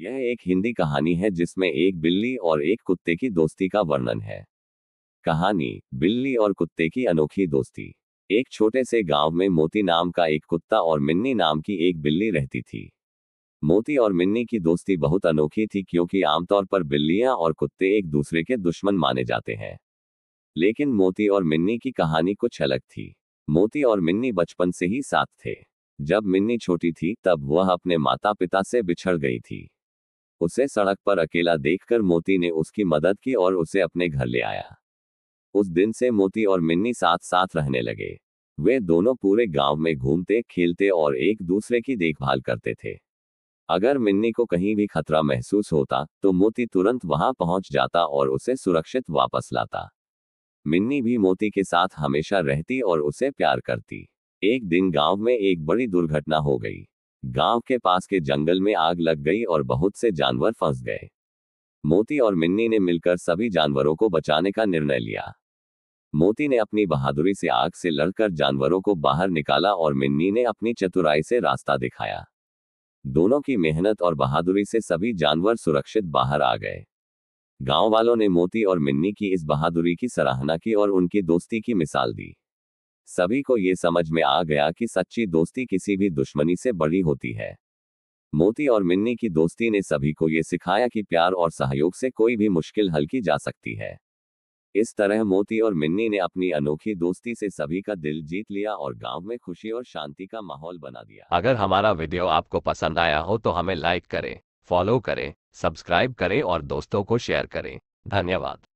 यह एक हिंदी कहानी है जिसमें एक बिल्ली और एक कुत्ते की दोस्ती का वर्णन है कहानी बिल्ली और कुत्ते की अनोखी दोस्ती एक छोटे से गांव में मोती नाम का एक कुत्ता और मिन्नी नाम की एक बिल्ली रहती थी मोती और मिन्नी की दोस्ती बहुत अनोखी थी क्योंकि आमतौर पर बिल्लियां और कुत्ते एक दूसरे के दुश्मन माने जाते हैं लेकिन मोती और मिन्नी की कहानी कुछ अलग थी मोती और मिन्नी बचपन से ही साथ थे जब मिन्नी छोटी थी तब वह अपने माता पिता से बिछड़ गई थी उसे सड़क पर अकेला देखकर मोती ने उसकी मदद की और उसे अपने घर ले आया उस दिन से मोती और मिन्नी साथ साथ रहने लगे वे दोनों पूरे गांव में घूमते खेलते और एक दूसरे की देखभाल करते थे अगर मिन्नी को कहीं भी खतरा महसूस होता तो मोती तुरंत वहां पहुंच जाता और उसे सुरक्षित वापस लाता मिन्नी भी मोती के साथ हमेशा रहती और उसे प्यार करती एक दिन गांव में एक बड़ी दुर्घटना हो गई गांव के पास के जंगल में आग लग गई और बहुत से जानवर फंस गए मोती और मिन्नी ने मिलकर सभी जानवरों को बचाने का निर्णय लिया मोती ने अपनी बहादुरी से आग से लड़कर जानवरों को बाहर निकाला और मिन्नी ने अपनी चतुराई से रास्ता दिखाया दोनों की मेहनत और बहादुरी से सभी जानवर सुरक्षित बाहर आ गए गांव वालों ने मोती और मिन्नी की इस बहादुरी की सराहना की और उनकी दोस्ती की मिसाल दी सभी को ये समझ में आ गया कि सच्ची दोस्ती किसी भी दुश्मनी से बड़ी होती है मोती और मिन्नी की दोस्ती ने सभी को ये सिखाया कि प्यार और सहयोग से कोई भी मुश्किल हल की जा सकती है इस तरह मोती और मिन्नी ने अपनी अनोखी दोस्ती से सभी का दिल जीत लिया और गांव में खुशी और शांति का माहौल बना दिया अगर हमारा वीडियो आपको पसंद आया हो तो हमें लाइक करें फॉलो करें सब्सक्राइब करें और दोस्तों को शेयर करें धन्यवाद